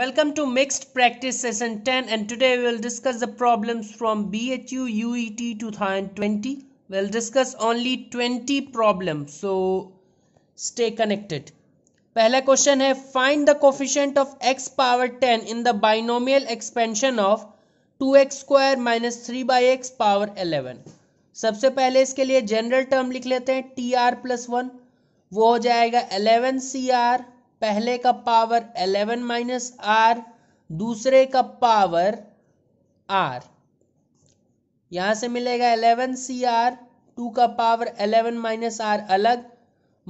Welcome to Mixed Practice Session 10 and today we will discuss the problems from BHU UET 2020. We'll discuss only 20 problems so stay connected. पहला question है find the coefficient of x power 10 in the binomial expansion of 2x x square minus three by x power 11. सबसे पहले इसके लिए general term लिख लेते हैं T R plus one वो हो जाएगा 11 सी आर पहले का पावर एलेवन माइनस आर दूसरे का पावर आर यहां से मिलेगा एलेवन सी आर टू का पावर एलेवन माइनस आर अलग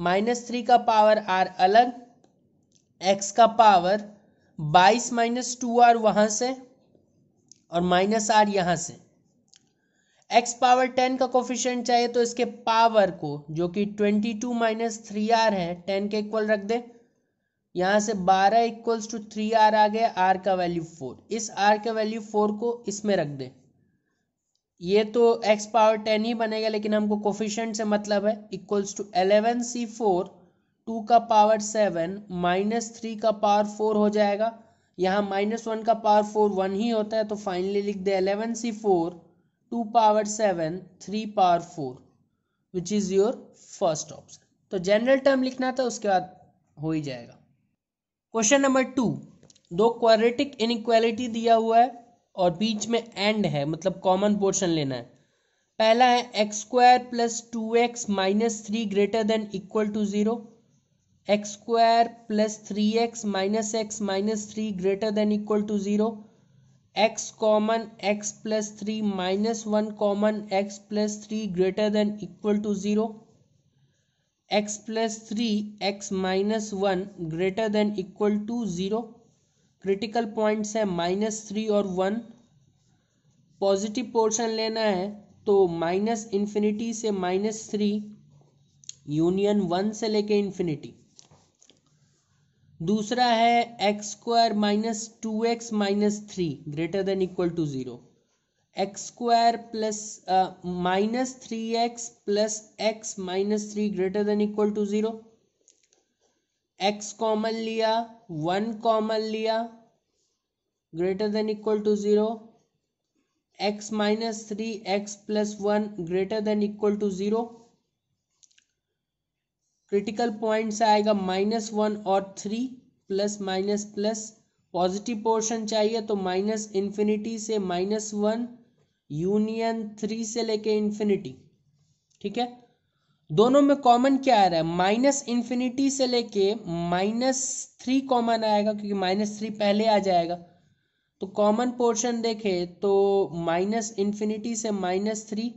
माइनस थ्री का पावर आर अलग एक्स का पावर बाईस माइनस टू आर वहां से और माइनस आर यहां से एक्स पावर टेन का कोफिशियंट चाहिए तो इसके पावर को जो कि twenty two minus three r है टेन के इक्वल रख दे यहाँ से 12 इक्वल्स टू थ्री आर आ गया आर का वैल्यू फोर इस आर का वैल्यू फोर को इसमें रख दें ये तो x पावर टेन ही बनेगा लेकिन हमको कोफिशेंट से मतलब है equals to eleven C four two का पावर सेवन माइनस थ्री का पावर फोर हो जाएगा यहाँ माइनस वन का पावर फोर वन ही होता है तो फाइनली लिख दे eleven C four two power seven three power four which is your first option तो जनरल टर्म लिखना था उसके बाद हो ही जाएगा क्वेश्चन नंबर टू दो क्वारिटिक इनक्वालिटी दिया हुआ है और बीच में एंड है मतलब कॉमन पोर्शन लेना है पहला है x square plus two x minus three greater than equal to zero x square plus three x minus x minus three greater than equal to zero x common x plus three minus one common x plus three greater than equal to zero x plus three x minus one greater than equal to zero critical points है minus three और one positive portion लेना है तो minus infinity से minus three union one से लेके infinity दूसरा है x square minus two x minus three greater than equal to zero x square plus minus three x plus x minus three greater than equal to zero x common लिया one common लिया greater than equal to zero x minus three x plus one greater than equal to zero critical point से आएगा minus one और three plus minus plus positive portion चाहिए तो minus infinity से minus one union three से लेके infinity ठीक है दोनों में कॉमन क्या आ रहा है माइनस इंफिनिटी से लेके माइनस थ्री कॉमन आएगा क्योंकि माइनस थ्री पहले आ जाएगा तो कॉमन पोर्शन देखे तो माइनस इन्फिनिटी से माइनस थ्री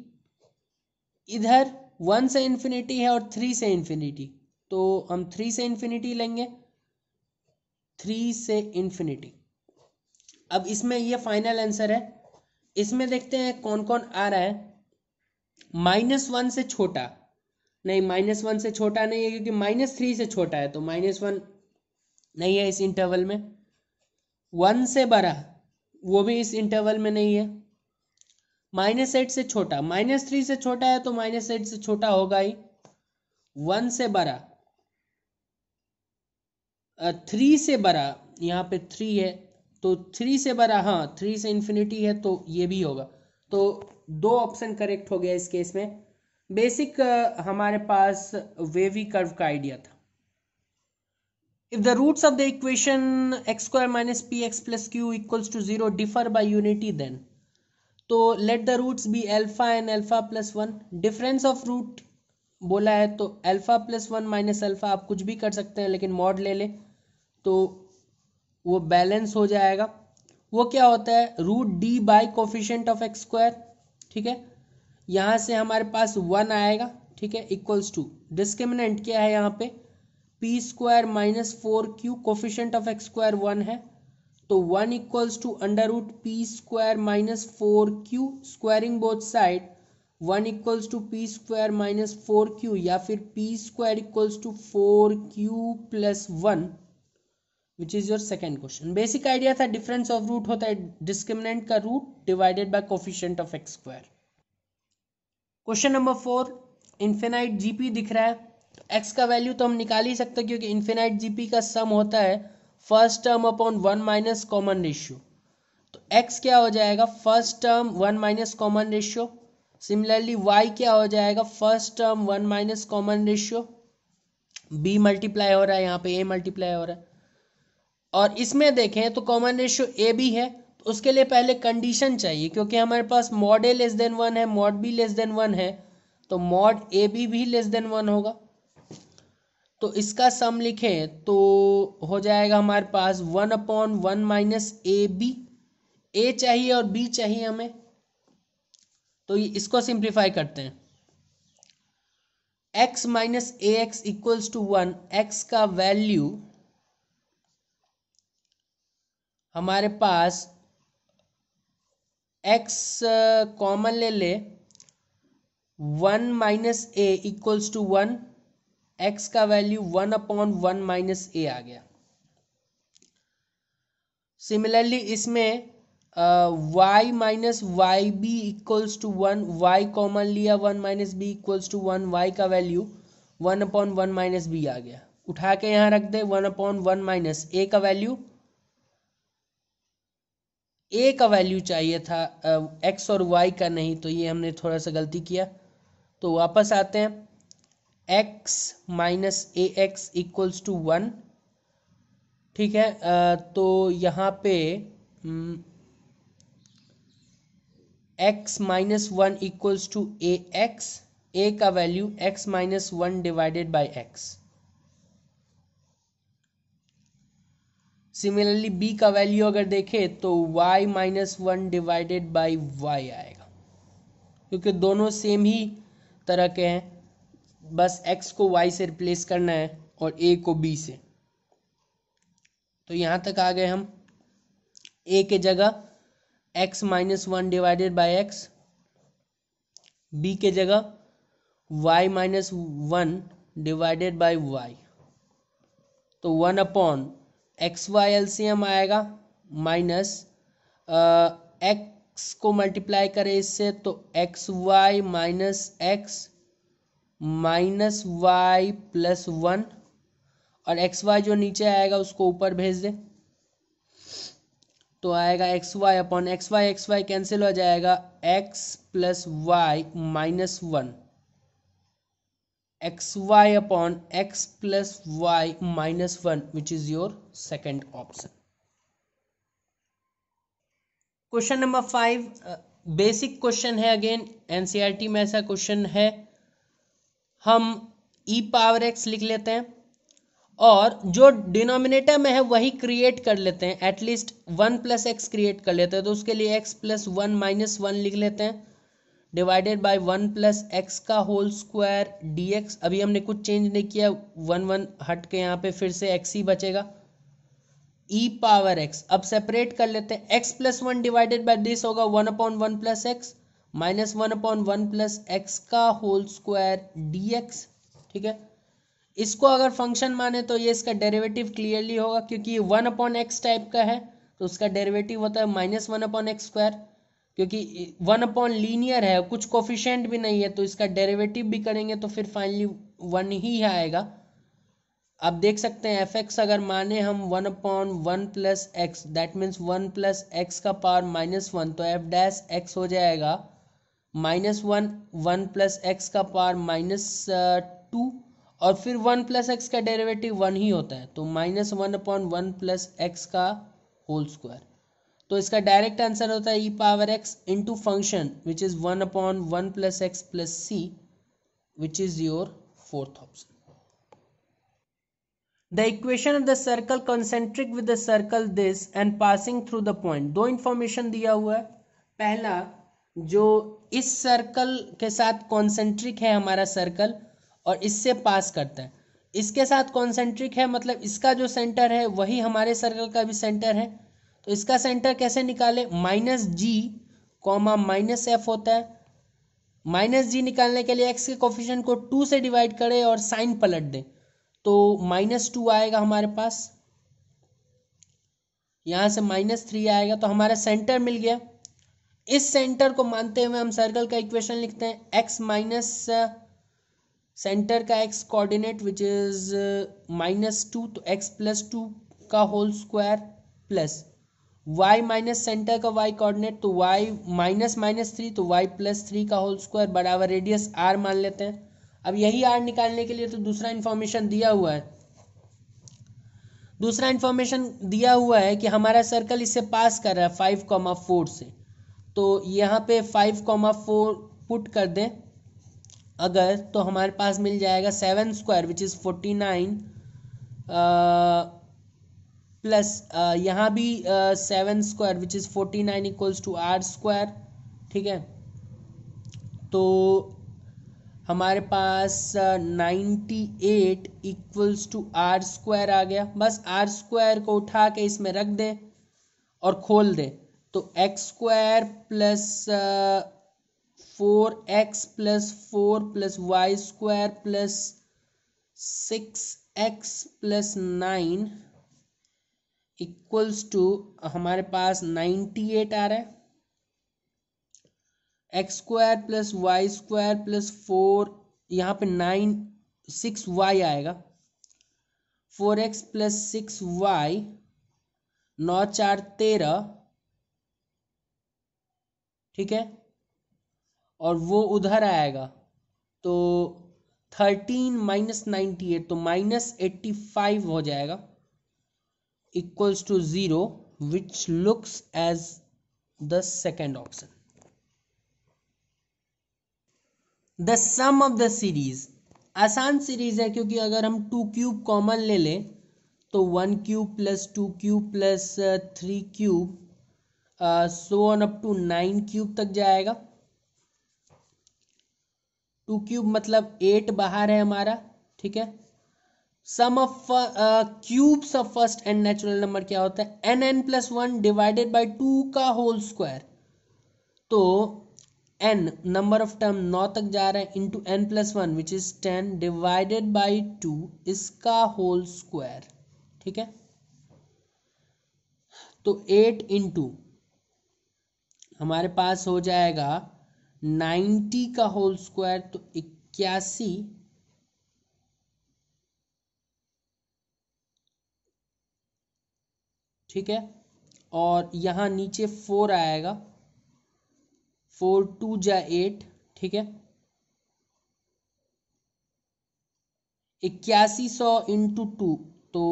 इधर वन से इंफिनिटी है और थ्री से इन्फिनिटी तो हम थ्री से इंफिनिटी लेंगे थ्री से इंफिनिटी अब इसमें ये फाइनल आंसर है इसमें देखते हैं कौन कौन आ रहा है माइनस वन से छोटा नहीं माइनस वन से छोटा नहीं है क्योंकि माइनस थ्री से छोटा है तो माइनस वन नहीं है इस इंटरवल में वन से बड़ा वो भी इस इंटरवल में नहीं है माइनस एट से छोटा माइनस थ्री से छोटा है तो माइनस एट से छोटा होगा ही वन से बड़ा थ्री से बड़ा यहाँ पे थ्री है तो थ्री से बड़ा हाँ थ्री से इन्फिनिटी है तो ये भी होगा तो दो ऑप्शन करेक्ट हो गया इस केस में बेसिक हमारे पास वेवी कर्व का आइडिया था if the roots of the equation x square minus p x plus q equals to zero differ by unity then तो let the roots be alpha and alpha plus one difference of root बोला है तो alpha plus one minus alpha आप कुछ भी कर सकते हैं लेकिन मॉड ले ले तो वो बैलेंस हो जाएगा वो क्या होता है root D by coefficient of x square ठीक है यहाँ से हमारे पास वन आएगा ठीक है इक्वल्स टू डिस्क्रिमिनेंट क्या है यहाँ पे p square minus four q coefficient of x square one है तो one equals to under root p square minus four q squaring both side one equals to p square minus four q या फिर p square equals to four q plus one which is your second question basic idea था difference of root होता है discriminant का root divided by coefficient of x square question number four infinite GP दिख रहा है तो x का value तो हम निकाल ही सकते क्योंकि इन्फेनाइट जीपी का सम होता है first term upon one minus common ratio तो एक्स क्या हो जाएगा first term one minus common ratio similarly y क्या हो जाएगा first term one minus common ratio b multiply हो रहा है यहाँ पे ए मल्टीप्लाई हो रहा है और इसमें देखें तो कॉमन रेशियो ए भी है तो उसके लिए पहले कंडीशन चाहिए क्योंकि हमारे पास mod a less than one है mod b less than one है तो मॉड ए बी भी लेस देन वन होगा तो इसका सम लिखें तो हो जाएगा हमारे पास one upon one minus a B a चाहिए और बी चाहिए हमें तो इसको सिंप्लीफाई करते हैं x minus a x equals to one x का वैल्यू हमारे पास एक्स कॉमन uh, ले ले one minus a equals to one x का value one upon one minus a आ गया सिमिलरली इसमें y minus y b equals to one y common लिया one minus b equals to one y का value one upon one minus b आ गया उठा के यहाँ रख दे one upon one minus a का वैल्यू ए का वैल्यू चाहिए था एक्स और वाई का नहीं तो ये हमने थोड़ा सा गलती किया तो वापस आते हैं x minus a x equals to one ठीक है आ, तो यहाँ पे x minus one equals to a x a का value x minus one divided by x similarly b का वैल्यू अगर देखें तो y minus one divided by y आएगा क्योंकि दोनों सेम ही तरह के हैं बस x को y से रिप्लेस करना है और a को b से तो यहाँ तक आ गए हम a के जगह x minus one divided by x b के जगह y minus one divided by y तो one upon x y LCM आएगा माइनस एक्स को मल्टीप्लाई करें इससे तो x y minus x minus y plus one और एक्स वाई जो नीचे आएगा उसको ऊपर भेज दें तो आएगा x y upon x y x y cancel हो जाएगा x plus y minus one x y upon x plus y minus one which is your second option question number five basic question है again NCERT e में ऐसा question है हम ई power x लिख लेते हैं और जो डिनोमिनेटर में है वही क्रिएट कर लेते हैं at least one plus x create कर लेते हैं तो उसके लिए x plus one minus one लिख लेते हैं divided by one plus x का होल स्क्वायर डी अभी हमने कुछ चेंज नहीं किया वन वन हट के यहाँ पे फिर से एक्स ही बचेगा ई पावर एक्स अब सेपरेट कर लेते हैं x plus one divided by this होगा one upon one plus x minus one upon one plus x का होल स्क्वायर डी ठीक है इसको अगर फंक्शन माने तो ये इसका डेरिवेटिव क्लियरली होगा क्योंकि ये वन अपॉन एक्स टाइप का है तो उसका डेरिवेटिव होता है minus one upon x square क्योंकि वन अपॉन लीनियर है कुछ कोफिशेंट भी नहीं है तो इसका डेरिवेटिव भी करेंगे तो फिर फाइनली वन ही आएगा आप देख सकते हैं एफ एक्स अगर माने हम one upon one plus x that means one plus x का पावर माइनस वन तो एफ डैश एक्स हो जाएगा minus one one plus x का पावर माइनस टू और फिर वन प्लस एक्स का डेरिवेटिव वन ही होता है तो minus one upon one plus x का होल स्क्वायर तो इसका डायरेक्ट आंसर होता है e power x into function which is one upon one plus x plus C which is your fourth option the equation of the circle concentric with the circle this and passing through the point दो information दिया हुआ है पहला जो इस circle के साथ concentric है हमारा सर्कल और इससे पास करता है इसके साथ कॉन्सेंट्रिक है मतलब इसका जो सेंटर है वही हमारे सर्कल का भी सेंटर है तो इसका सेंटर कैसे निकाले minus g comma minus f होता है माइनस जी निकालने के लिए एक्स के कोफिशियंट को टू से डिवाइड करें और साइन पलट दें तो माइनस टू आएगा हमारे पास यहां से माइनस थ्री आएगा तो हमारा सेंटर मिल गया इस सेंटर को मानते हुए हम सर्कल का इक्वेशन लिखते हैं एक्स माइनस सेंटर का x coordinate which is minus two तो एक्स प्लस टू का whole square plus y minus centre का y कोऑर्डिनेट तो y माइनस माइनस थ्री तो y प्लस थ्री का होल स्क्वायर बराबर रेडियस r मान लेते हैं अब यही r निकालने के लिए तो दूसरा इन्फॉर्मेशन दिया हुआ है दूसरा इन्फॉर्मेशन दिया हुआ है कि हमारा सर्कल इसे पास कर रहा है फाइव कॉमा फोर से तो यहाँ पे फाइव कॉमा फोर पुट कर दें अगर तो हमारे पास मिल जाएगा seven square which is forty nine plus यहाँ भी seven square which is forty nine equals to R square ठीक है तो हमारे पास ninety eight equals to R square आ गया बस आर स्क्वायर को उठा के इसमें रख दे और खोल दे तो X square plus four X plus four plus Y square plus six X plus nine equals to हमारे पास एट आ रहा है x square plus Y square plus four यहाँ पे नाइन सिक्स वाई आएगा four X plus six Y नौ चार तेरह ठीक है और वो उधर आएगा तो थर्टीन माइनस नाइन्टी एट तो माइनस एट्टी फाइव हो जाएगा equals to 0 which looks as the second option. The sum of the series आसान सीरीज है क्योंकि अगर हम टू क्यूब कॉमन ले लें तो one cube plus two cube plus three cube so on up to nine cube तक जाएगा टू क्यूब मतलब एट बाहर है हमारा ठीक है sum of cubes of first N natural number क्या होता है N N plus one divided by two का होल स्क्वायर तो एन नंबर ऑफ टर्म नौ तक जा रहा है into N plus one which is ten divided by two इसका होल स्क्वायर ठीक है तो एट इंटू हमारे पास हो जाएगा नाइन्टी का होल स्क्वायर तो इक्यासी ठीक है और यहाँ नीचे फोर आएगा फोर टू जा एट ठीक है इक्यासी सौ इंटू टू तो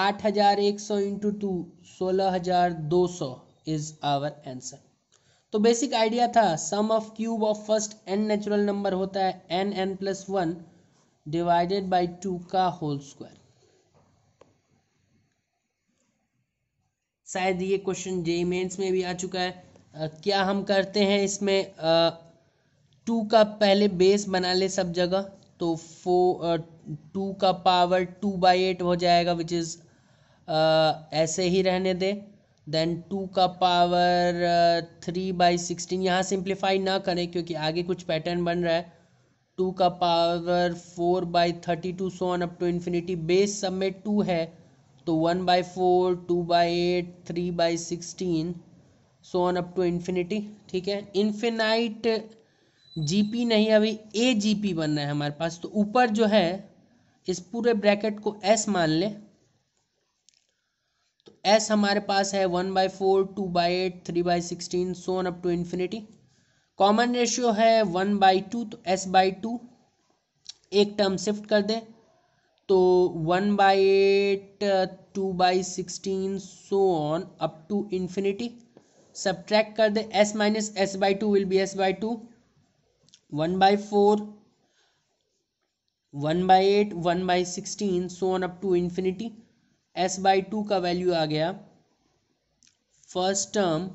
आठ हजार एक सौ इंटू टू सोलह हजार दो सौ इज आवर आंसर तो बेसिक आइडिया था sum of cube of first N natural number होता है N N plus one divided by two का होल स्क्वायर शायद ये क्वेश्चन जे मेन्स में भी आ चुका है आ, क्या हम करते हैं इसमें टू का पहले बेस बना ले सब जगह तो फो टू का पावर टू बाई एट हो जाएगा विच इज़ ऐसे ही रहने दे देन टू का पावर थ्री बाई सिक्सटीन यहाँ सिंप्लीफाई ना करें क्योंकि आगे कुछ पैटर्न बन रहा है टू का power four by thirty two so on up to infinity base सब में टू है तो one by four two by eight three by sixteen so on up to infinity ठीक है इन्फिनाइट जीपी नहीं अभी ए जीपी बन रहा है हमारे पास तो ऊपर जो है इस पूरे ब्रैकेट को एस मान ले तो एस हमारे पास है one by four two by eight three by sixteen so on up to infinity common ratio है वन बाई टू तो एस बाई टू एक टर्म शिफ्ट कर दे तो one by eight two by sixteen so on up to infinity subtract कर दे S minus S by two will be S by two one by four one by eight one by sixteen so on up to infinity S by two का value आ गया first term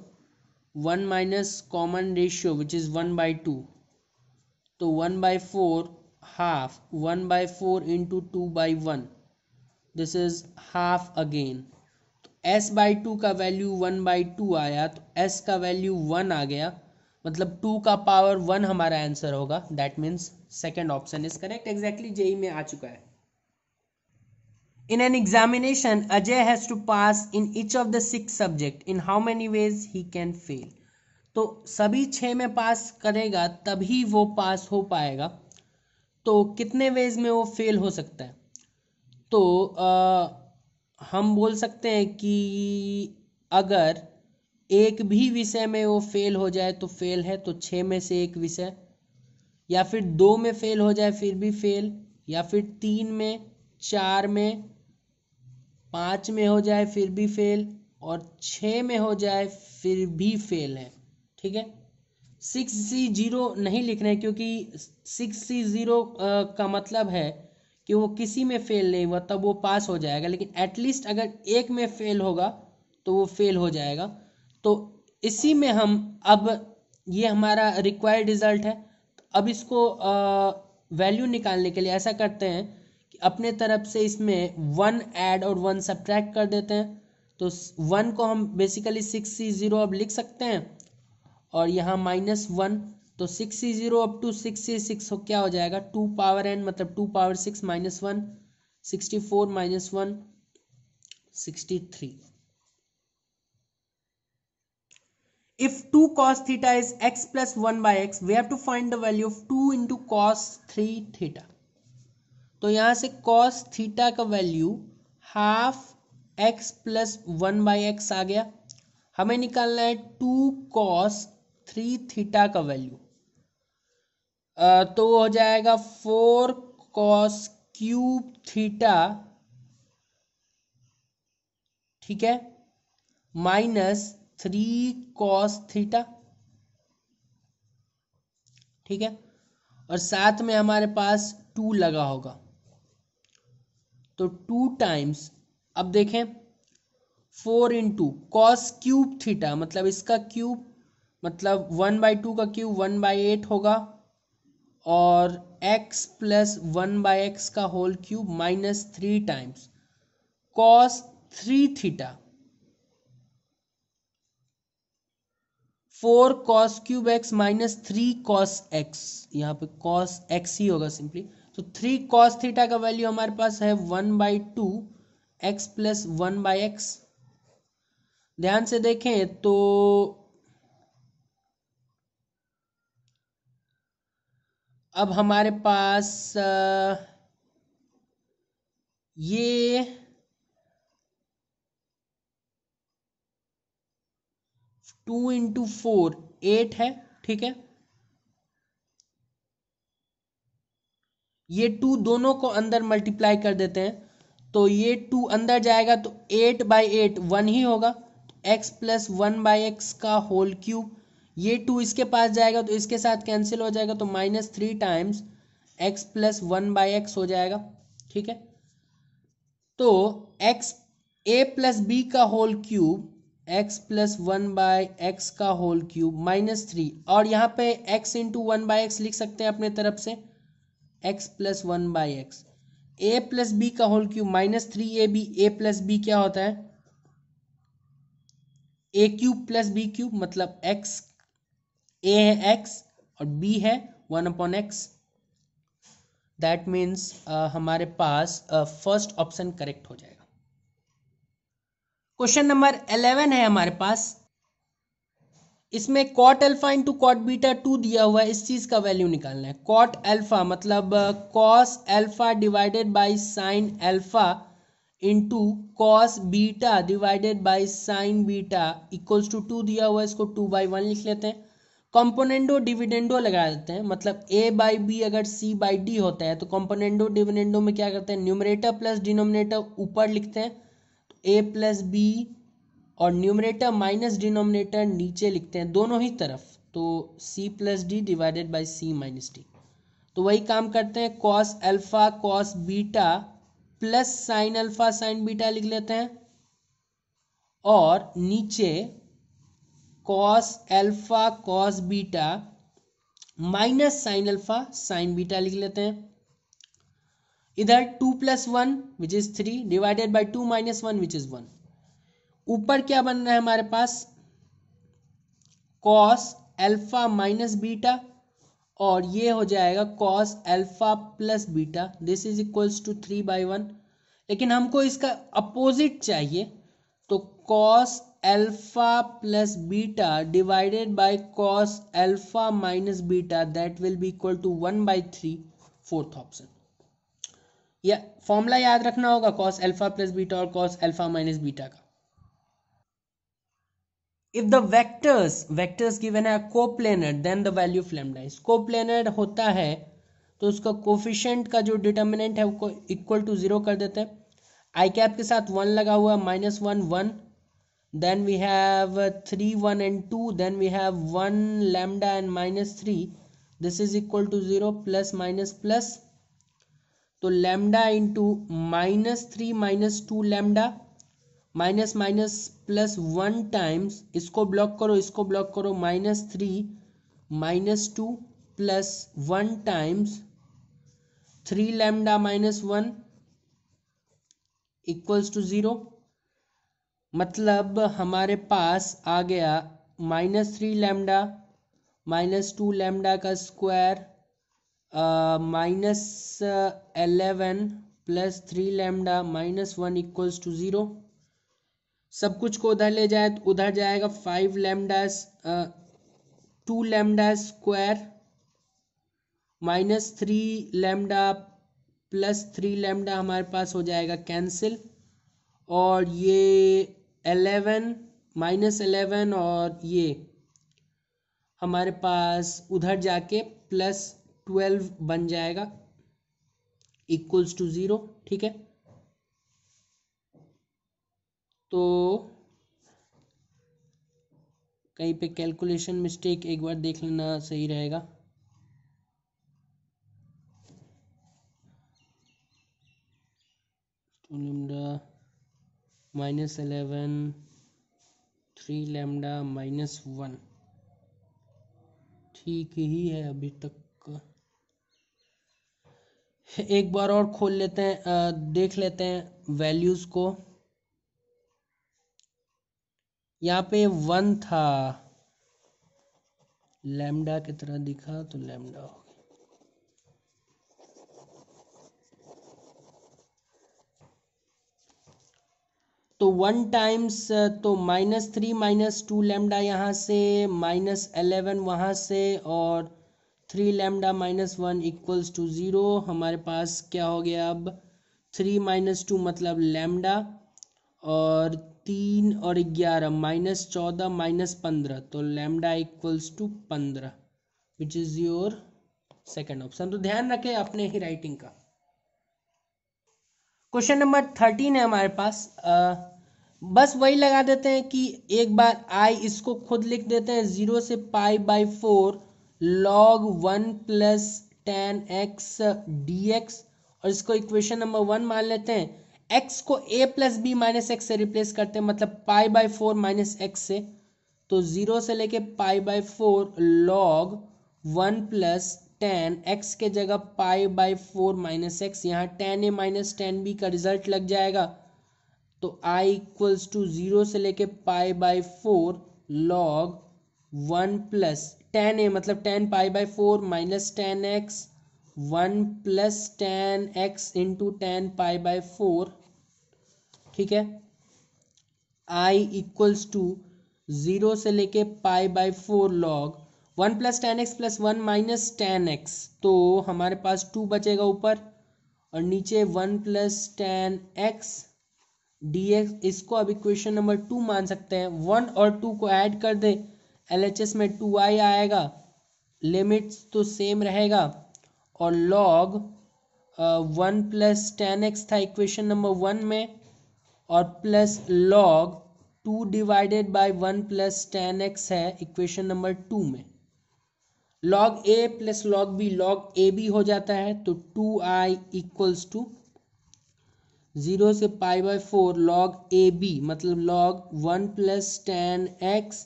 one minus common ratio which is one by two तो one by four half 1 by 4 into 2 by 1 this is half again तो S by two का value one by two आया तो S का value one आ गया मतलब two का power one हमारा आंसर होगा that means second option is correct exactly JEE में आ चुका है in an examination Ajay has to pass in each of the six subject in how many ways he can fail तो सभी छः में पास करेगा तभी वो पास हो पाएगा तो कितने वेज में वो फेल हो सकता है तो आ, हम बोल सकते हैं कि अगर एक भी विषय में वो फेल हो जाए तो फेल है तो छः में से एक विषय या फिर दो में फेल हो जाए फिर भी फेल या फिर तीन में चार में पाँच में हो जाए फिर भी फेल और छः में हो जाए फिर भी फेल है ठीक है सिक्स सी जीरो नहीं लिख रहे क्योंकि सिक्स सी जीरो का मतलब है कि वो किसी में फेल नहीं हुआ तब वो पास हो जाएगा लेकिन एटलीस्ट अगर एक में फेल होगा तो वो फेल हो जाएगा तो इसी में हम अब ये हमारा रिक्वायर्ड रिजल्ट है तो अब इसको वैल्यू निकालने के लिए ऐसा करते हैं कि अपने तरफ से इसमें वन ऐड और वन सब्ट्रैक्ट कर देते हैं तो वन को हम बेसिकली सिक्स सी जीरो अब लिख सकते हैं और यहाँ माइनस वन तो six C zero up to six C six हो क्या हो जाएगा टू पावर एन मतलब two power six minus one sixty four minus one sixty three if 2 cos theta is x plus 1 by x we have to find the value of 2 into cos 3 theta तो यहां से cos theta का value half x plus one by x आ गया हमें निकालना है 2 cos three theta का वैल्यू तो तो हो जाएगा फोर कॉस क्यूब थीटा ठीक है माइनस थ्री कॉस थीटा ठीक है और साथ में हमारे पास टू लगा होगा तो टू टाइम्स अब देखें four into cos cube theta मतलब इसका क्यूब मतलब वन बाई टू का क्यूब वन बाई एट होगा और x plus one by X का whole cube minus three times cos three theta four cos cube X minus three cos X यहाँ पे cos X ही होगा simply तो three cos theta का value हमारे पास है one by two X plus one by X ध्यान से देखें तो अब हमारे पास ये टू इंटू फोर एट है ठीक है ये टू दोनों को अंदर मल्टीप्लाई कर देते हैं तो ये टू अंदर जाएगा तो एट बाई एट वन ही होगा तो x plus one by X का होल क्यूब ये टू इसके पास जाएगा तो इसके साथ कैंसिल हो जाएगा तो minus three times X plus one by X हो जाएगा ठीक है तो एक्स ए प्लस बी का whole cube X plus one by X का होल क्यूब माइनस थ्री और यहाँ पे X into one by X लिख सकते हैं अपने तरफ से X plus one by X A plus B का whole cube minus three A B A plus B क्या होता है ए क्यूब प्लस बी क्यूब मतलब एक्स ए है एक्स और बी है one upon X that means हमारे पास फर्स्ट ऑप्शन करेक्ट हो जाएगा क्वेश्चन नंबर अलेवन है हमारे पास इसमें cot alpha into cot beta two दिया हुआ है इस चीज़ का वैल्यू निकालना है कॉट एल्फा मतलब cos alpha divided by sine alpha into cos beta divided by sine beta equals to two दिया हुआ है इसको टू बाई वन लिख लेते हैं कॉम्पोनेंडो डिविडेंडो लगा देते हैं मतलब ए बाई बी अगर सी बाई डी होता है तो कॉम्पोनेंडो डिविडेंडो में क्या करते हैं न्यूमरेटर प्लस डिनोमिनेटर ऊपर लिखते हैं तो ए प्लस बी और न्यूमरेटर माइनस डिनोमिनेटर नीचे लिखते हैं दोनों ही तरफ तो C plus D divided by C minus D तो वही काम करते हैं cos alpha cos beta plus sine alpha sine beta लिख लेते हैं और नीचे cos alpha cos beta minus sine alpha sine beta लिख लेते हैं इधर two plus one which is three divided by two minus one which is one ऊपर क्या बन रहा है हमारे पास कॉस एल्फा माइनस बीटा और ये हो जाएगा cos alpha plus beta this is equals to three by one लेकिन हमको इसका अपोजिट चाहिए तो cos alpha plus beta divided by cos alpha minus beta that will be equal to one by three fourth option या formula याद रखना होगा cos alpha plus beta और कॉस अल्फा माइनस बीटा का if the vectors vectors given है coplanar then the value lambda is coplanar होता है तो उसका कोफिशेंट का जो डिटर्मिनेंट है वो इक्वल टू जीरो कर देते हैं आई कैप के साथ वन लगा हुआ minus one one then we have 3 uh, 1 and 2 then we have 1 lambda and minus 3 this is equal to 0 plus minus plus तो lambda into minus three minus two lambda minus minus plus one times इसको block करो इसको block करो minus three minus two plus one times three lambda minus one equals to zero मतलब हमारे पास आ गया minus three lambda minus two lambda का square minus eleven plus three lambda minus one equals to zero सब कुछ को उधर ले जाए तो उधर जाएगा five lambda two lambda square minus three lambda plus three lambda हमारे पास हो जाएगा कैंसिल और ये एलेवन माइनस एलेवन और ये हमारे पास उधर जाके प्लस ट्वेल्व बन जाएगा इक्वल्स टू ज़ीरो ठीक है तो कहीं पे कैलकुलेशन मिस्टेक एक बार देख लेना सही रहेगा तो minus eleven three lambda minus one ठीक ही है अभी तक एक बार और खोल लेते हैं आ, देख लेते हैं वैल्यूज को यहाँ पे वन था लेमडा की तरह दिखा तो लेमडा हो तो वन टाइम्स uh, तो minus three minus two lambda यहाँ से माइनस एलेवन वहाँ से और three lambda minus one equals to zero हमारे पास क्या हो गया अब थ्री माइनस टू मतलब लेमडा और तीन और ग्यारह माइनस चौदह माइनस पंद्रह तो लेमडा इक्वल्स टू पंद्रह which is your second option तो ध्यान रखें अपने ही राइटिंग का क्वेश्चन नंबर थर्टीन है हमारे पास आ, uh, बस वही लगा देते हैं कि एक बार आई इसको खुद लिख देते हैं जीरो से pi by four log one plus ten x D X और इसको इक्वेशन नंबर वन मान लेते हैं एक्स को A plus B minus X से रिप्लेस करते हैं मतलब pi by four minus X से तो जीरो से लेके pi by four log one plus ten X के जगह pi by four minus X यहाँ ten A minus ten B का रिजल्ट लग जाएगा तो आई इक्वल्स टू जीरो से लेके pi by four log one plus ten A मतलब ten pi by four minus ten x one plus ten x into ten pi by four ठीक है I equals to zero से लेके pi by four log one plus ten x plus one minus ten x तो हमारे पास two बचेगा ऊपर और नीचे one plus ten x d इसको अब इक्वेशन नंबर टू मान सकते हैं वन और टू को ऐड कर दें एल एच एस में टू आई आएगा लिमिट्स तो सेम रहेगा और log one plus ten x था इक्वेशन नंबर वन में और plus log two divided by one plus ten x है इक्वेशन नंबर टू में log a plus log b log a b हो जाता है तो two I equals to zero से pi by four log a b मतलब log one plus ten x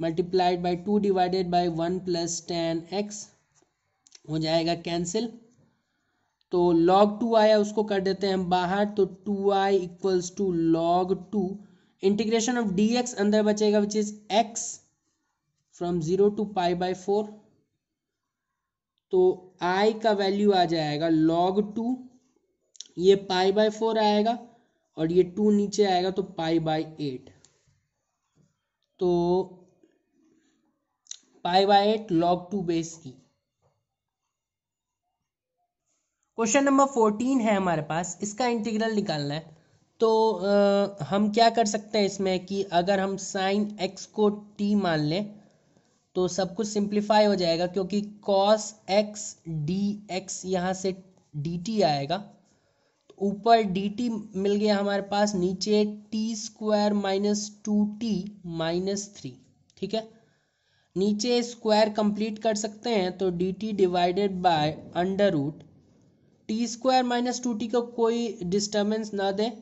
multiplied by two divided by one plus ten x हो जाएगा cancel तो log to आया उसको कर देते हैं बाहर तो two I equals to log two integration of d x अंदर बचेगा which is x from zero to pi by four तो आई का वैल्यू आ जाएगा लॉग टू ये पाई बाय फोर आएगा और ये टू नीचे आएगा तो पाई बाय एट तो pi by eight log two base e question number fourteen है हमारे पास इसका इंटीग्रल निकालना है तो आ, हम क्या कर सकते हैं इसमें कि अगर हम साइन एक्स को टी मान लें तो सब कुछ सिंप्लीफाई हो जाएगा क्योंकि कॉस एक्स डी एक्स यहाँ से डी टी आएगा ऊपर डी टी मिल गया हमारे पास नीचे t square minus two t minus three ठीक है नीचे स्क्वायर कंप्लीट कर सकते हैं तो d t divided by under root t square minus two t को कोई डिस्टर्बेंस ना दे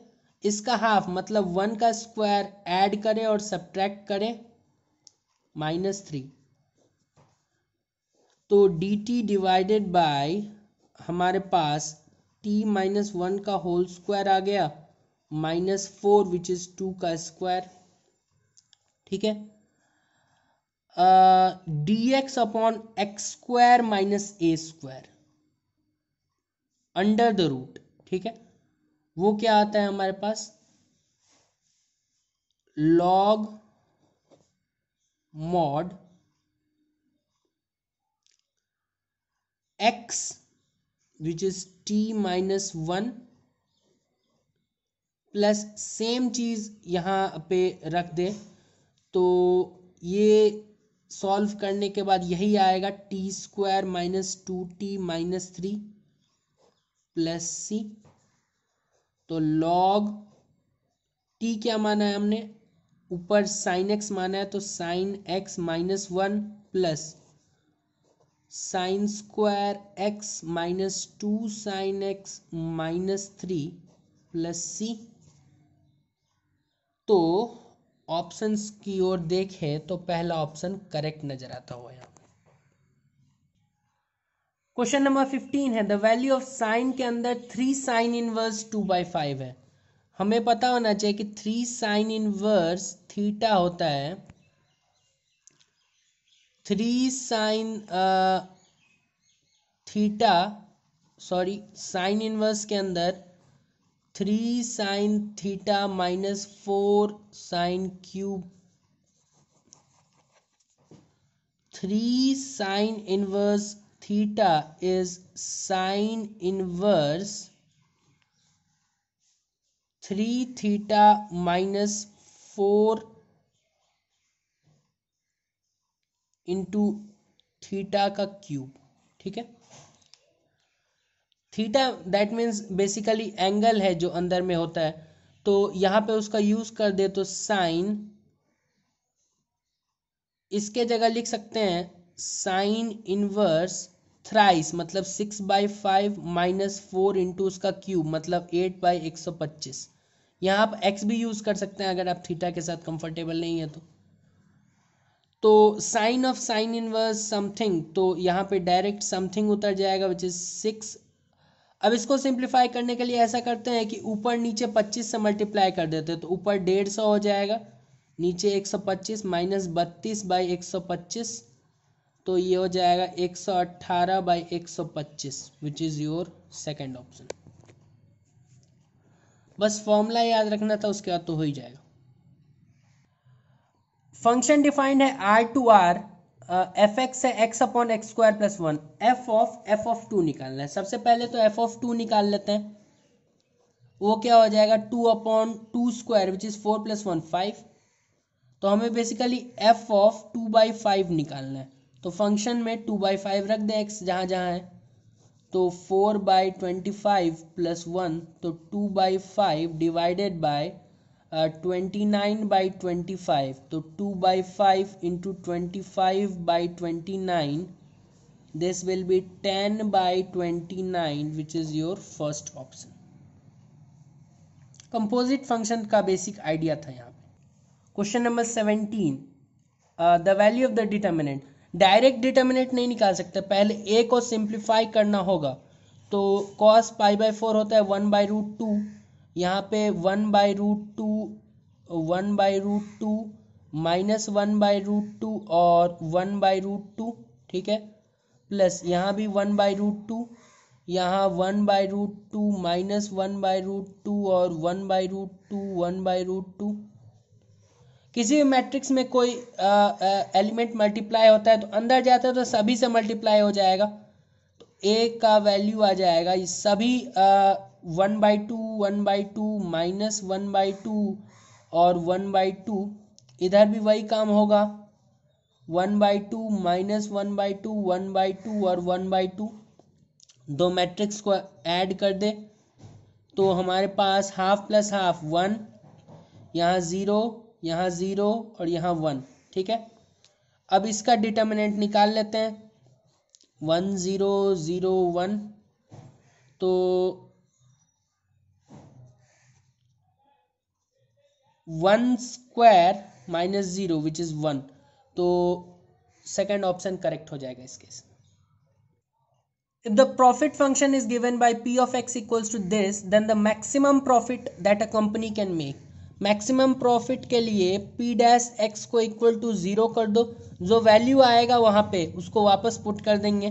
इसका हाफ मतलब वन का स्क्वायर ऐड करें और सब्ट्रैक्ट करें माइनस थ्री तो डी टी डिवाइडेड बाय हमारे पास टी माइनस वन का होल स्क्वायर आ गया minus four which is two का स्क्वायर ठीक है d x upon x square minus a square under the root ठीक है वो क्या आता है हमारे पास log mod x which is t minus one plus same चीज़ यहां पे रख दे तो ये सॉल्व करने के बाद यही आएगा t square minus two t minus three plus c तो लॉग टी क्या माना है हमने ऊपर साइन एक्स माना है तो sine x minus one plus sine square x minus two sine x minus three plus c तो ऑप्शंस की ओर देखें तो पहला ऑप्शन करेक्ट नजर आता हुआ यहां क्वेश्चन नंबर फिफ्टीन है द वैल्यू ऑफ साइन के अंदर three sine inverse two by five है हमें पता होना चाहिए कि थ्री साइन इनवर्स थीटा होता है three sine theta sorry sine inverse के अंदर three sine theta minus four sine cube three sine inverse theta is sine inverse three theta minus four into theta का क्यूब ठीक है theta that means basically angle है जो अंदर में होता है तो यहां पे उसका यूज कर दे तो साइन इसके जगह लिख सकते हैं साइन इनवर्स थ्राइस मतलब six by five minus four into उसका क्यूब मतलब एट बाई एक सौ पच्चीस यहाँ आप एक्स भी यूज़ कर सकते हैं अगर आप थीटा के साथ कंफर्टेबल नहीं है तो तो sine of sine inverse something तो यहाँ पे डायरेक्ट समथिंग उतर जाएगा विच इज सिक्स अब इसको सिंप्लीफाई करने के लिए ऐसा करते हैं कि ऊपर नीचे पच्चीस से मल्टीप्लाई कर देते हैं तो ऊपर डेढ़ सौ हो जाएगा नीचे एक सौ पच्चीस माइनस बत्तीस बाई एक सौ पच्चीस तो ये हो जाएगा एक सौ अट्ठारह बाई एक सौ पच्चीस which is your second option बस फॉर्मूला याद रखना था उसके बाद तो हो ही जाएगा फंक्शन डिफाइंड है R to R f x है x upon x square plus one f of f of two निकालना है सबसे पहले तो एफ ऑफ टू निकाल लेते हैं वो क्या हो जाएगा two upon two square which is four plus one five तो हमें basically f of two by five निकालना है तो फंक्शन में टू बाई फाइव रख दें एक्स जहाँ जहाँ है तो four by twenty five plus one तो two by five divided by twenty nine by twenty five तो two by five into twenty five by twenty nine this will be ten by twenty nine which is your first option composite function का basic idea था यहाँ पे question number seventeen the value of the determinant direct determinant नहीं निकाल सकते पहले ए को simplify करना होगा तो कॉस पाई बाई फोर होता है वन बाई रूट टू यहाँ पे one by root two one by root two minus one by root two और वन बाय रूट टू ठीक है प्लस यहाँ भी वन बाय रूट टू यहाँ one by root two minus one by root two और one by root two one by root two किसी भी matrix में कोई एलिमेंट मल्टीप्लाई होता है तो अंदर जाता है तो सभी से मल्टीप्लाई हो जाएगा तो ए का वैल्यू आ जाएगा सभी आ, one by two one by two minus one by two और वन बाई टू इधर भी वही काम होगा one by two minus one by two one by two और वन बाई टू दो मैट्रिक्स को ऐड कर दे तो हमारे पास हाफ प्लस हाफ वन यहाँ ज़ीरो यहाँ ज़ीरो और यहाँ वन ठीक है अब इसका डिटर्मिनेंट निकाल लेते हैं वन ज़ीरो ज़ीरो वन तो one square minus zero which is one तो सेकेंड ऑप्शन करेक्ट हो जाएगा इस case if the profit function is given by p of x equals to this then the maximum profit that a company can make maximum profit के लिए p dash x को equal to zero कर दो जो value आएगा वहां पे उसको वापस पुट कर देंगे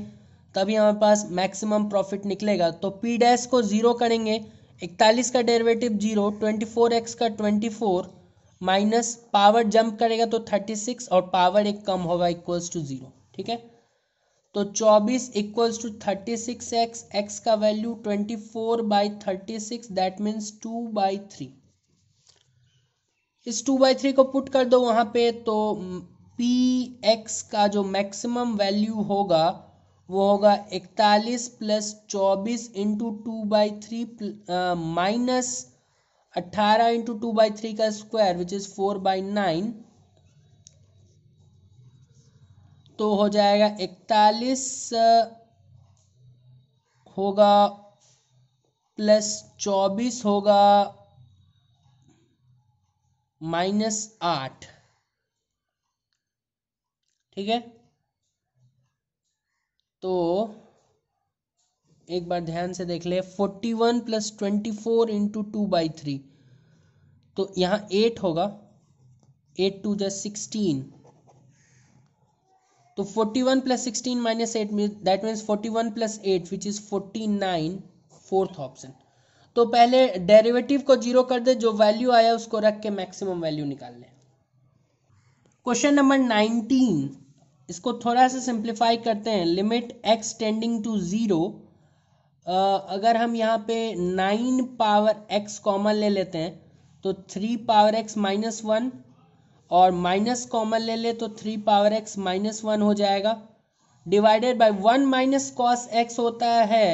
तभी हमारे पास मैक्सिमम प्रॉफिट निकलेगा तो पी डैश को ज़ीरो करेंगे इकतालीस का derivative zero twenty four x का twenty four minus power jump करेगा तो थर्टी सिक्स और पावर एक कम होगा इक्वल्स टू जीरो ठीक है तो चौबीस equals to thirty six x x का value twenty four by thirty six that means two by three इस टू बाई थ्री को पुट कर दो वहाँ पे तो पी एक्स का जो मैक्सिमम वैल्यू होगा वो होगा इकतालीस प्लस चौबीस into two by three minus अट्ठारह इंटू टू बाई थ्री का square which is four by nine तो हो जाएगा इकतालीस होगा प्लस चौबीस होगा माइनस आठ ठीक है तो एक बार ध्यान से देख ले forty one plus twenty four into two by three तो यहां एट होगा एट टू जा सिक्सटीन तो forty one plus sixteen minus eight that means forty one plus eight which is forty nine fourth option तो पहले derivative को zero कर दे जो वैल्यू आया उसको रख के मैक्सिमम वैल्यू निकाल लें क्वेश्चन नंबर नाइनटीन इसको थोड़ा सा सिंप्लीफाई करते हैं limit x tending to zero अगर हम यहाँ पे नाइन पावर एक्स कॉमन ले लेते हैं तो three power x minus one और माइनस कॉमन ले ले तो three power x minus one हो जाएगा divided by one minus cos x होता है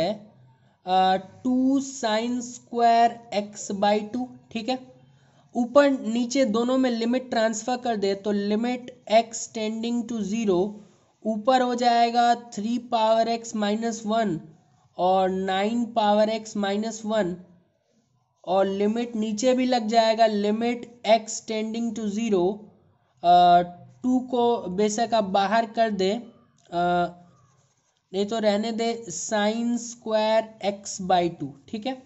two sine square x by two ठीक है ऊपर नीचे दोनों में लिमिट ट्रांसफर कर दे तो limit x tending to zero ऊपर हो जाएगा three power x minus one और nine power x minus one और लिमिट नीचे भी लग जाएगा limit x tending to zero two को बेशक आप बाहर कर दे नहीं तो रहने दे sine square x by two ठीक है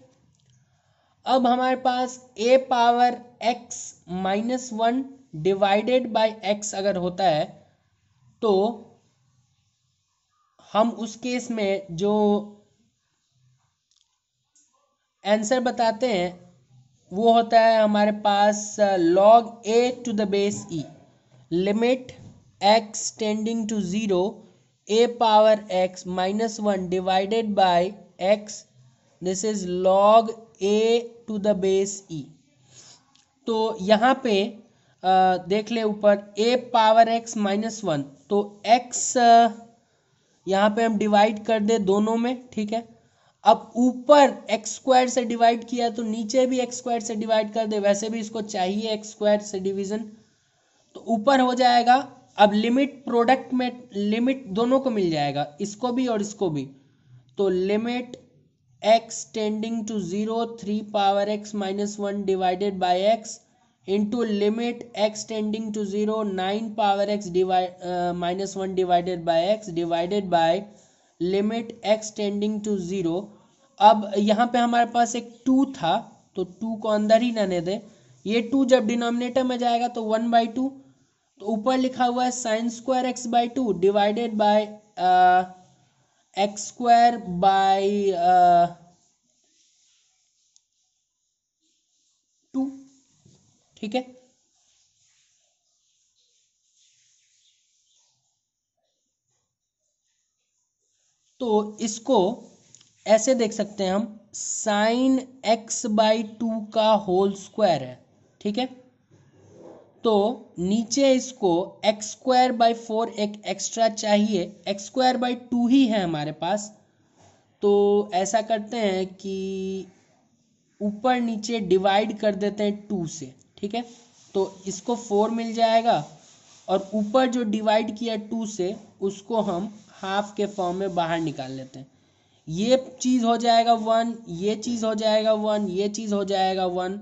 अब हमारे पास a power x minus one divided by x अगर होता है तो हम उस केस में जो आंसर बताते हैं वो होता है हमारे पास log a to the base e limit x tending to zero a power x minus one divided by x this is log a to the base e तो यहाँ पे आ, देख ले ऊपर a power x minus one तो x यहाँ पे हम डिवाइड कर दे दोनों में ठीक है अब ऊपर एक्स स्क्वायर से डिवाइड किया तो नीचे भी एक्स स्क्वायर से डिवाइड कर दे वैसे भी इसको चाहिए एक्स स्क्वायर से डिवीजन तो ऊपर हो जाएगा अब लिमिट प्रोडक्ट में लिमिट दोनों को मिल जाएगा इसको भी और इसको भी तो limit x tending to zero three power x minus one divided by x into limit x tending to zero nine power x divide minus one divided by x divided by limit x tending to zero अब यहाँ पे हमारे पास एक to था तो to को अंदर ही रहने दें ये टू जब डिनोमिनेटर में जाएगा तो वन बाई टू तो ऊपर लिखा हुआ है sine square x by two divided by x square by two ठीक है तो इसको ऐसे देख सकते हैं हम साइन एक्स बाई टू का होल स्क्वायर है ठीक है तो नीचे इसको एक्स स्क्वायर बाई फोर एक एक्स्ट्रा चाहिए एक्स स्क्वायर बाई टू ही है हमारे पास तो ऐसा करते हैं कि ऊपर नीचे डिवाइड कर देते हैं टू से ठीक है तो इसको फोर मिल जाएगा और ऊपर जो डिवाइड किया टू से उसको हम हाफ के फॉर्म में बाहर निकाल लेते हैं ये चीज़ हो जाएगा वन ये चीज़ हो जाएगा वन ये चीज़ हो जाएगा वन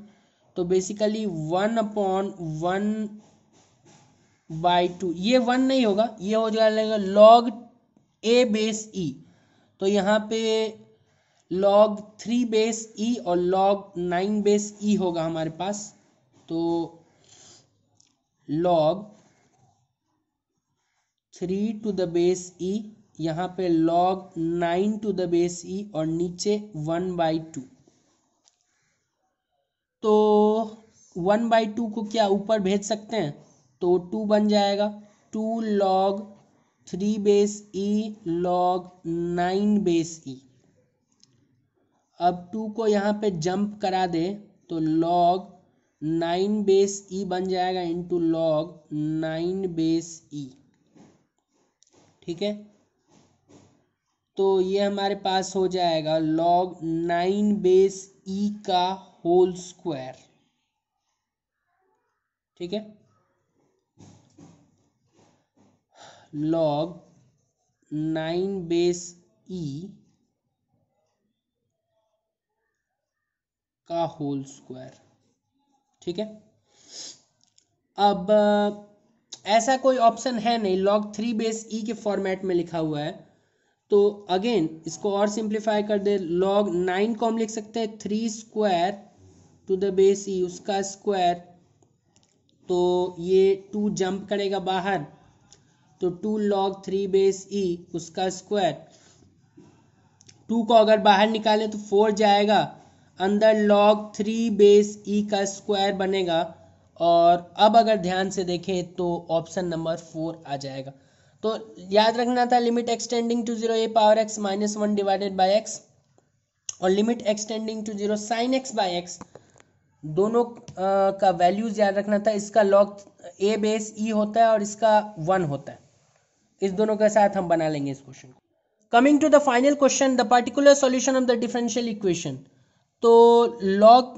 तो basically one upon one by two ये वन नहीं होगा ये हो जाएगा लॉग ए बेस ई तो यहाँ पे लॉग थ्री बेस ई और लॉग नाइन बेस ई होगा हमारे पास तो log three to the base e यहाँ पे log nine to the base e और नीचे वन बाई टू तो वन बाई टू को क्या ऊपर भेज सकते हैं तो टू बन जाएगा two log three base e log nine base e अब टू को यहाँ पे जंप करा दे तो लॉग नाइन बेस ई बन जाएगा into log nine base e ठीक है तो ये हमारे पास हो जाएगा लॉग नाइन बेस ई का होल स्क्वायर ठीक है लॉग नाइन बेस ई का होल स्क्वायर ठीक है अब ऐसा कोई ऑप्शन है नहीं लॉग थ्री बेस ई के फॉर्मेट में लिखा हुआ है तो अगेन इसको और सिंप्लीफाई कर दे लॉग नाइन को हम लिख सकते हैं three square to the base e उसका स्क्वायर तो ये टू जंप करेगा बाहर तो two log three base e उसका स्क्वायर टू को अगर बाहर निकाले तो फोर जाएगा अंदर लॉग थ्री बेस ई का स्क्वायर बनेगा और अब अगर ध्यान से देखें तो ऑप्शन नंबर फोर आ जाएगा तो याद रखना था limit extending to zero e power x minus one divided by x और limit extending to zero sine x by x दोनों का वैल्यूज याद रखना था इसका लॉग ए बेस ई होता है और इसका वन होता है इस दोनों के साथ हम बना लेंगे इस क्वेश्चन को coming to the final question the particular solution of the differential equation तो लॉग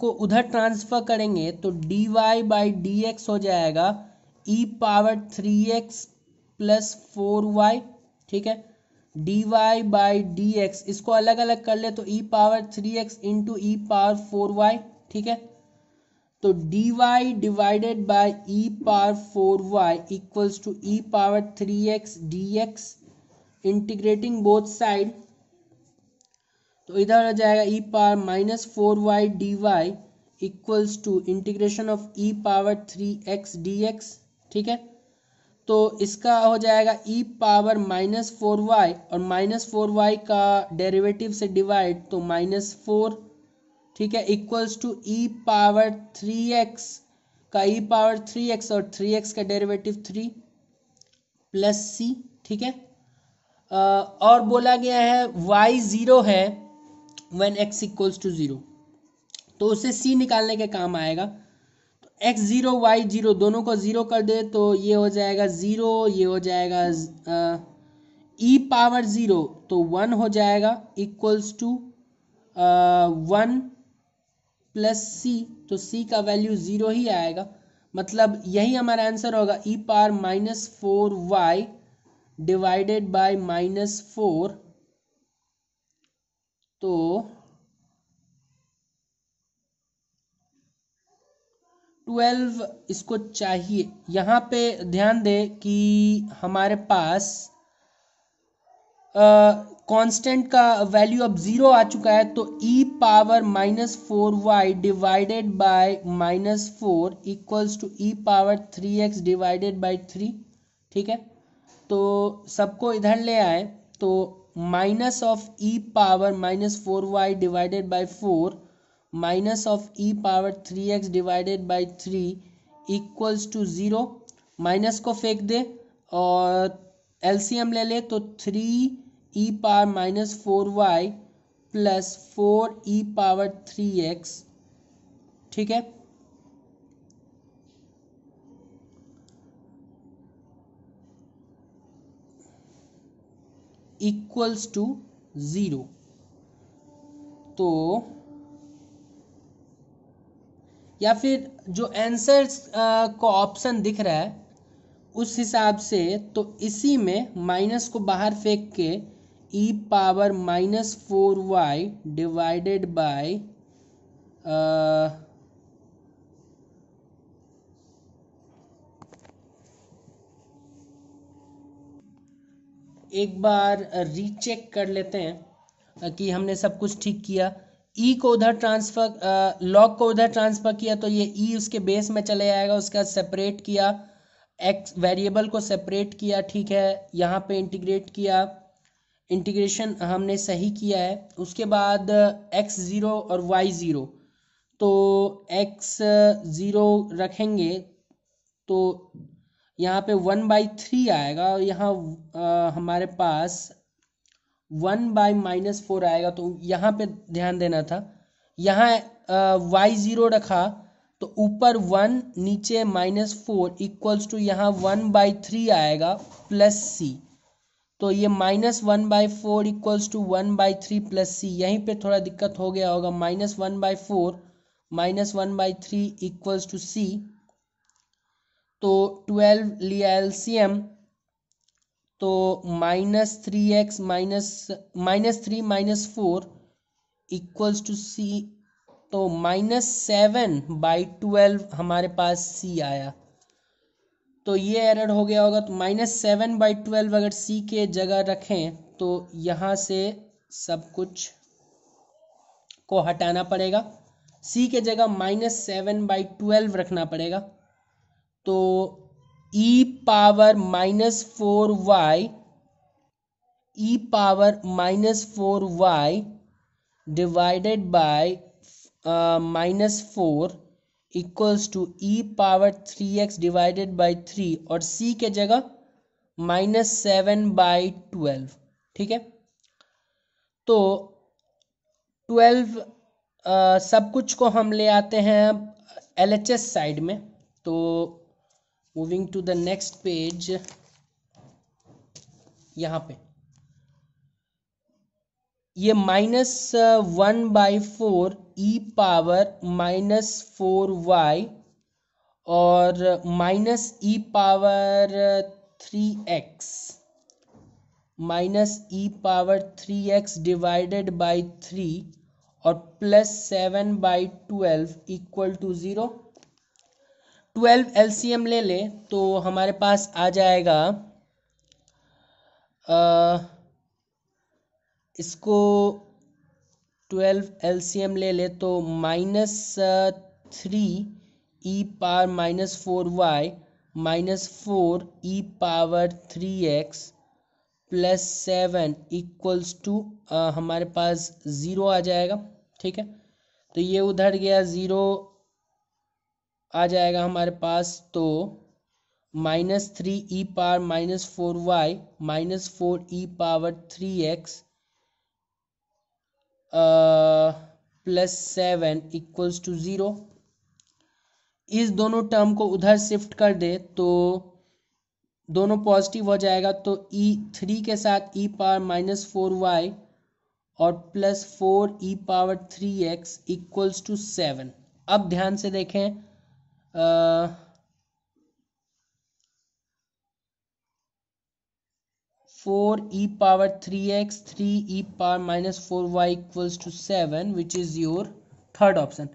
को उधर ट्रांसफर करेंगे तो d y by d x हो जाएगा e power three x plus four y ठीक है d y by d x इसको अलग अलग कर ले तो e power three x into e power four y ठीक है तो d y divided by e power four y equals to e power three x D x integrating both side तो इधर आ जाएगा e power minus four y d y equals to integration of e power three x D x ठीक है तो इसका हो जाएगा e power minus four y और माइनस फोर वाई का डेरिवेटिव से डिवाइड तो माइनस फोर ठीक है equals to e power three x का ई पावर थ्री एक्स और थ्री एक्स का डेरिवेटिव थ्री प्लस सी ठीक है और बोला गया है वाई ज़ीरो है one x equals to zero तो उसे सी निकालने के काम आएगा तो एक्स ज़ीरो वाई ज़ीरो दोनों को ज़ीरो कर दे तो ये हो जाएगा ज़ीरो ये हो जाएगा ई पावर ज़ीरो तो वन हो जाएगा equals to one plus c तो सी का वैल्यू ज़ीरो ही आएगा मतलब यही हमारा आंसर होगा e power minus four y divided by minus four तो ट्वेल्व इसको चाहिए यहां पे ध्यान दे कि हमारे पास कांस्टेंट uh, का वैल्यू अब ज़ीरो आ चुका है तो e power minus four y divided by minus four equals to e power three x divided by three ठीक है तो सबको इधर ले आए तो minus of e power minus four y divided by four minus of e power three x divided by three equals to zero minus को फेंक दे और एलसीएम ले ले तो three e e power minus four y plus four e e power three x ठीक है equals to zero तो या फिर जो आंसर्स का ऑप्शन दिख रहा है उस हिसाब से तो इसी में माइनस को बाहर फेंक के e power minus four y divided by एक बार रीचेक कर लेते हैं uh, कि हमने सब कुछ ठीक किया ई e को उधर ट्रांसफर लॉग uh, को उधर ट्रांसफर किया तो ये ई e उसके बेस में चले जाएगा उसका सेपरेट किया एक्स वेरिएबल को सेपरेट किया ठीक है यहाँ पे इंटीग्रेट किया इंटीग्रेशन हमने सही किया है उसके बाद एक्स ज़ीरो और वाई ज़ीरो तो एक्स ज़ीरो रखेंगे तो यहाँ पे वन बाई थ्री आएगा और यहाँ हमारे पास वन बाई माइनस फोर आएगा तो यहाँ पे ध्यान देना था यहाँ वाई ज़ीरो रखा तो ऊपर वन नीचे माइनस फोर इक्वल्स टू यहाँ वन बाई थ्री आएगा प्लस सी तो ये minus one by four equals to one by three plus c यहीं पे थोड़ा दिक्कत हो गया होगा minus one by four minus one by three equals to c तो ट्वेल्व लिया एलसीएम तो minus three x minus minus three minus four equals to c तो माइनस सेवन बाई ट्वेल्व हमारे पास सी आया तो ये एरर हो गया होगा तो माइनस सेवन बाई ट्वेल्व अगर सी के जगह रखें तो यहाँ से सब कुछ को हटाना पड़ेगा सी के जगह माइनस सेवन बाई ट्वेल्व रखना पड़ेगा तो e power minus four Y E power minus four y divided by minus four equals to e power three x divided by three और सी के जगह माइनस सेवन बाई ट्वेल्व ठीक है तो twelve uh, सब कुछ को हम ले आते हैं एल एच एस साइड में तो moving to the next page यहाँ पे ये minus one by four e power minus four y और minus e power three x minus e power three x divided by three और plus seven by twelve equal to zero twelve एम ले ले तो हमारे पास आ जाएगा आ, uh, इसको ट्वेल्व एलसीएम ले ले तो minus three e power minus four y minus four e power three x plus seven equals to हमारे पास ज़ीरो आ जाएगा ठीक है तो ये उधर गया ज़ीरो आ जाएगा हमारे पास तो minus three e power minus four y minus four e power three x plus seven equals to zero इस दोनों टर्म को उधर शिफ्ट कर दे तो दोनों पॉजिटिव हो जाएगा तो ई e थ्री के साथ e power minus four y और plus four e power three x equals to seven अब ध्यान से देखें आ, four e power three x three e power minus four y equals to seven which is your third option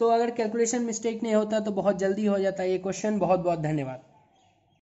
तो अगर calculation mistake नहीं होता तो बहुत जल्दी हो जाता है ये क्वेश्चन बहुत बहुत धन्यवाद